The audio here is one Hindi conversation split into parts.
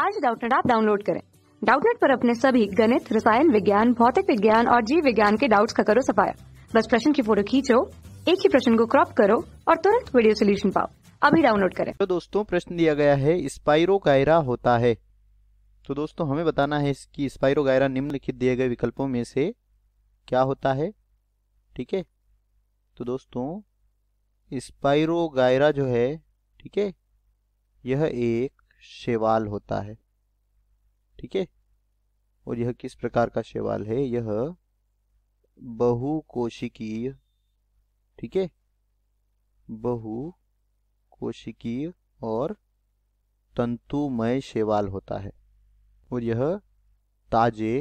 आज डाउटनेट आप डाउनलोड करें डाउटनेट पर अपने सभी गणित रसायन विज्ञान भौतिक विज्ञान और जीव विज्ञान के डाउट्स का करो सफाया बस प्रश्न की फोटो खींचो एक ही प्रश्न को क्रॉप करो और तुरंत वीडियो सोल्यूशन पाओ अभी डाउनलोड करें तो दोस्तों प्रश्न दिया गया है स्पायरोगायरा होता है तो दोस्तों हमें बताना है कि गायरा निम्नलिखित दिए गए विकल्पों में से क्या होता है ठीक है तो दोस्तों स्पाइरो गायरा जो है ठीक है यह एक शेवाल होता है ठीक है और यह किस प्रकार का शेवाल है यह बहुकोशिकीय ठीक है बहु कोशिकीय और तंतुमय शेवाल होता है और यह ताजे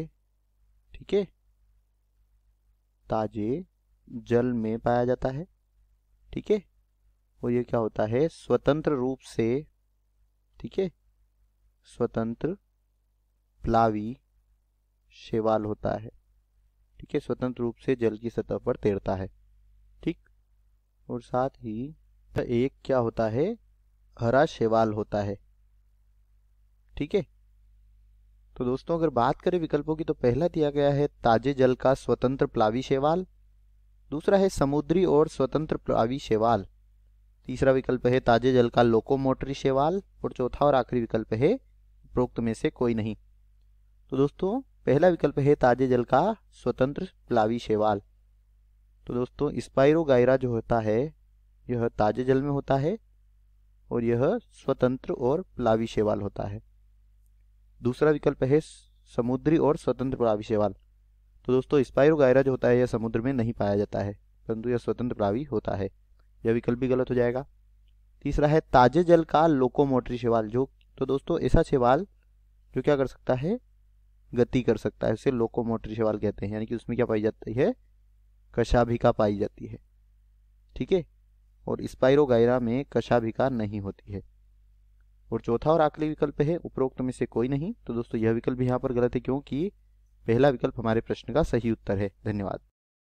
ठीक है ताजे जल में पाया जाता है ठीक है और यह क्या होता है स्वतंत्र रूप से ठीक है स्वतंत्र प्लावी शेवाल होता है ठीक है स्वतंत्र रूप से जल की सतह पर तैरता है ठीक और साथ ही तो एक क्या होता है हरा शेवाल होता है ठीक है तो दोस्तों अगर बात करें विकल्पों की तो पहला दिया गया है ताजे जल का स्वतंत्र प्लावी शेवाल दूसरा है समुद्री और स्वतंत्र प्लावी शेवाल तीसरा विकल्प है ताजे जल का लोकोमोटरी शैवाल और चौथा और आखिरी विकल्प है उपरोक्त में से कोई नहीं तो दोस्तों पहला विकल्प है ताजे जल का स्वतंत्र प्लावी शैवाल तो दोस्तों गायरा जो होता है यह ताजे जल में होता है और यह स्वतंत्र और प्लावी शैवाल होता है दूसरा विकल्प है समुद्री और स्वतंत्र प्लावी शैवाल तो दोस्तों गायरा जो होता है यह समुद्र में नहीं पाया जाता है परंतु यह स्वतंत्र प्लावी होता है यह विकल्प भी गलत हो जाएगा तीसरा है ताजे जल का लोकोमोटरी शिवाल जो तो दोस्तों ऐसा शिवाल जो क्या कर सकता है गति कर सकता है उसे लोकोमोटरी शिवाल कहते हैं यानी कि उसमें क्या पाई जाती है कशाभिका पाई जाती है ठीक है और स्पायरोगायरा में कशाभिका नहीं होती है और चौथा और आखिरी विकल्प है उपरोक्त में से कोई नहीं तो दोस्तों यह विकल्प यहाँ पर गलत है क्योंकि पहला विकल्प हमारे प्रश्न का सही उत्तर है धन्यवाद